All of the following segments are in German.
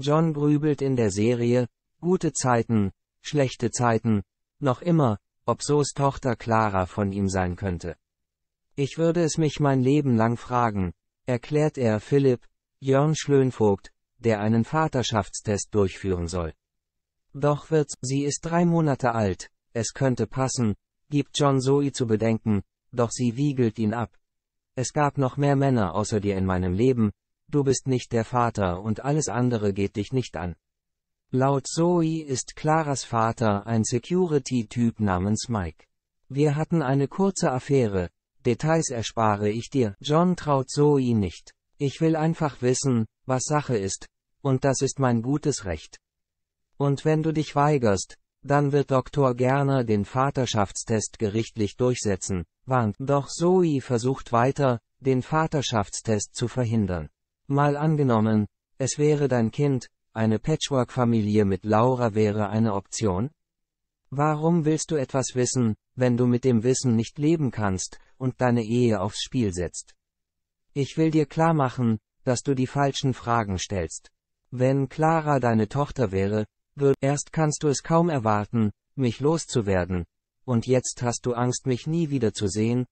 John grübelt in der Serie, gute Zeiten, schlechte Zeiten, noch immer, ob Sos Tochter Clara von ihm sein könnte. Ich würde es mich mein Leben lang fragen, erklärt er Philipp, Jörn Schlönvogt, der einen Vaterschaftstest durchführen soll. Doch wird's, sie ist drei Monate alt, es könnte passen, gibt John Zoe zu bedenken, doch sie wiegelt ihn ab. Es gab noch mehr Männer außer dir in meinem Leben, du bist nicht der Vater und alles andere geht dich nicht an. Laut Zoe ist Claras Vater ein Security-Typ namens Mike. Wir hatten eine kurze Affäre, Details erspare ich dir. John traut Zoe nicht. Ich will einfach wissen, was Sache ist, und das ist mein gutes Recht. Und wenn du dich weigerst, dann wird Dr. Gerner den Vaterschaftstest gerichtlich durchsetzen, warnt. Doch Zoe versucht weiter, den Vaterschaftstest zu verhindern. Mal angenommen, es wäre dein Kind, eine Patchwork-Familie mit Laura wäre eine Option? Warum willst du etwas wissen, wenn du mit dem Wissen nicht leben kannst und deine Ehe aufs Spiel setzt? Ich will dir klar machen, dass du die falschen Fragen stellst. Wenn Clara deine Tochter wäre, würde erst kannst du es kaum erwarten, mich loszuwerden. Und jetzt hast du Angst, mich nie wiederzusehen?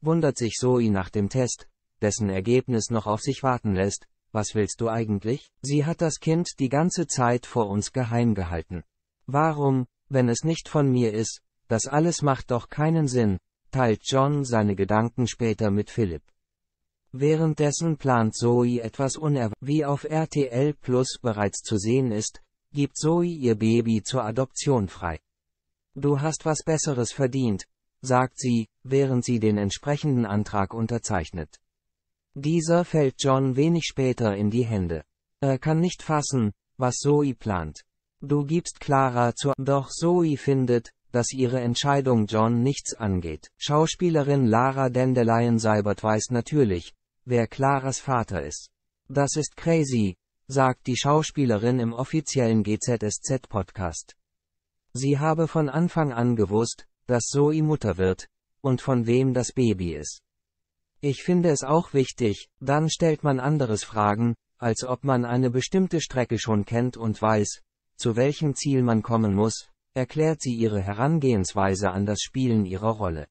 Wundert sich Zoe nach dem Test, dessen Ergebnis noch auf sich warten lässt, was willst du eigentlich? Sie hat das Kind die ganze Zeit vor uns geheim gehalten. Warum, wenn es nicht von mir ist, das alles macht doch keinen Sinn, teilt John seine Gedanken später mit Philipp. Währenddessen plant Zoe etwas unerwartet. Wie auf RTL Plus bereits zu sehen ist, gibt Zoe ihr Baby zur Adoption frei. Du hast was Besseres verdient, sagt sie, während sie den entsprechenden Antrag unterzeichnet. Dieser fällt John wenig später in die Hände. Er kann nicht fassen, was Zoe plant. Du gibst Clara zur, doch Zoe findet, dass ihre Entscheidung John nichts angeht. Schauspielerin Lara Dandelion Seibert weiß natürlich, wer Claras Vater ist. Das ist crazy, sagt die Schauspielerin im offiziellen GZSZ-Podcast. Sie habe von Anfang an gewusst, dass Zoe Mutter wird, und von wem das Baby ist. Ich finde es auch wichtig, dann stellt man anderes Fragen, als ob man eine bestimmte Strecke schon kennt und weiß, zu welchem Ziel man kommen muss, erklärt sie ihre Herangehensweise an das Spielen ihrer Rolle.